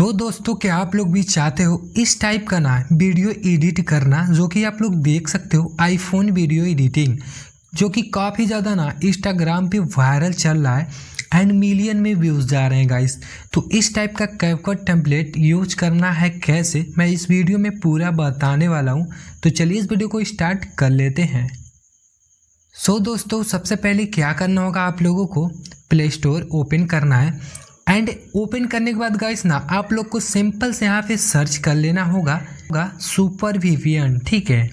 तो दोस्तों क्या आप लोग भी चाहते हो इस टाइप का ना वीडियो एडिट करना जो कि आप लोग देख सकते हो आईफोन वीडियो एडिटिंग जो कि काफ़ी ज़्यादा ना इंस्टाग्राम पे वायरल चल रहा है एंड मिलियन में व्यूज़ जा रहे हैं गाइस तो इस टाइप का कैपकट टेम्पलेट यूज करना है कैसे मैं इस वीडियो में पूरा बताने वाला हूँ तो चलिए इस वीडियो को स्टार्ट कर लेते हैं सो so, दोस्तों सबसे पहले क्या करना होगा आप लोगों को प्ले स्टोर ओपन करना है एंड ओपन करने के बाद गाइस ना आप लोग को सिंपल से यहाँ पे सर्च कर लेना होगा होगा सुपर विवियन ठीक है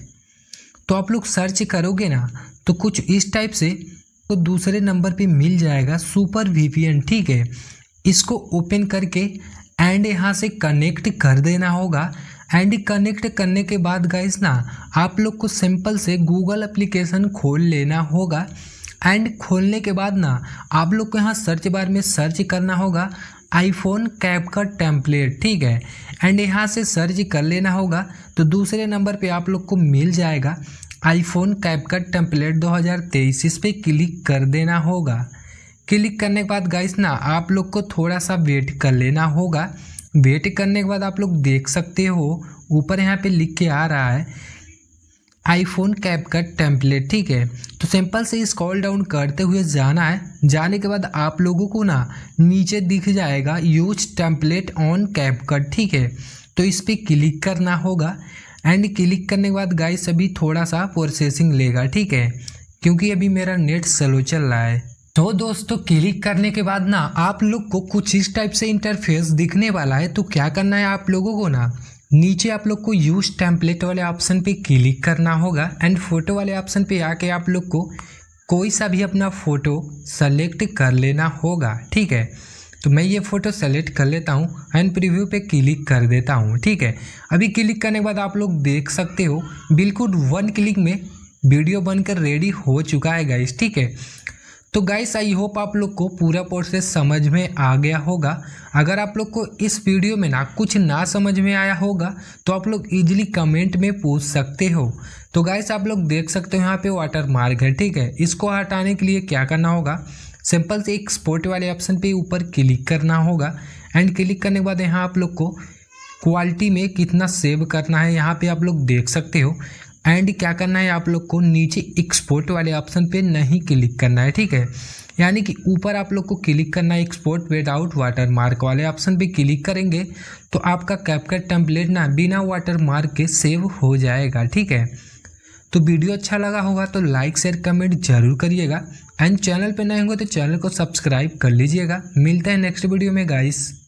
तो आप लोग सर्च करोगे ना तो कुछ इस टाइप से तो दूसरे नंबर पे मिल जाएगा सुपर वीपीएन ठीक है इसको ओपन करके एंड यहाँ से कनेक्ट कर देना होगा एंड कनेक्ट करने के बाद गाइस ना आप लोग को सिंपल से गूगल एप्लीकेशन खोल लेना होगा एंड खोलने के बाद ना आप लोग को यहाँ सर्च बार में सर्च करना होगा आईफोन कैप का टेम्पलेट ठीक है एंड यहाँ से सर्च कर लेना होगा तो दूसरे नंबर पे आप लोग को मिल जाएगा आईफोन कैप का टेम्पलेट 2023 इस पर क्लिक कर देना होगा क्लिक करने के बाद गाइस ना आप लोग को थोड़ा सा वेट कर लेना होगा वेट करने के बाद आप लोग देख सकते हो ऊपर यहाँ पे लिख के आ रहा है आईफोन कैप कट टेम्पलेट ठीक है तो सिंपल से स्कॉल डाउन करते हुए जाना है जाने के बाद आप लोगों को ना नीचे दिख जाएगा use template on CapCut ठीक है तो इस पर क्लिक करना होगा एंड क्लिक करने के बाद गाइस अभी थोड़ा सा प्रोसेसिंग लेगा ठीक है क्योंकि अभी मेरा नेट स्लो चल रहा है तो दोस्तों क्लिक करने के बाद ना आप लोग को कुछ इस टाइप से इंटरफेस दिखने वाला है तो क्या करना है आप लोगों को ना नीचे आप लोग को यूज टेम्पलेट वाले ऑप्शन पे क्लिक करना होगा एंड फोटो वाले ऑप्शन पे आके आप लोग को कोई सा भी अपना फ़ोटो सेलेक्ट कर लेना होगा ठीक है तो मैं ये फ़ोटो सेलेक्ट कर लेता हूँ एंड प्रीव्यू पे क्लिक कर देता हूँ ठीक है अभी क्लिक करने के बाद आप लोग देख सकते हो बिल्कुल वन क्लिक में वीडियो बनकर रेडी हो चुका है गाइस ठीक है तो गाइस आई होप आप लोग को पूरा प्रोसेस समझ में आ गया होगा अगर आप लोग को इस वीडियो में ना कुछ ना समझ में आया होगा तो आप लोग इजीली कमेंट में पूछ सकते हो तो गाइस आप लोग देख सकते हो यहाँ पे वाटर मार्ग है ठीक है इसको हटाने के लिए क्या करना होगा सिंपल से एक स्पोर्ट वाले ऑप्शन पे ऊपर क्लिक करना होगा एंड क्लिक करने के बाद यहाँ आप लोग को क्वालिटी में कितना सेव करना है यहाँ पे आप लोग देख सकते हो एंड क्या करना है आप लोग को नीचे एक्सपोर्ट वाले ऑप्शन पे नहीं क्लिक करना है ठीक है यानी कि ऊपर आप लोग को क्लिक करना है एक्सपोर्ट विदाउट वाटर मार्क वाले ऑप्शन पे क्लिक करेंगे तो आपका कैपकट टेम्पलेट ना बिना वाटर मार्क के सेव हो जाएगा ठीक है तो वीडियो अच्छा लगा होगा तो लाइक शेयर कमेंट जरूर करिएगा एंड चैनल पर नए होंगे तो चैनल को सब्सक्राइब कर लीजिएगा मिलते हैं नेक्स्ट वीडियो में गाइस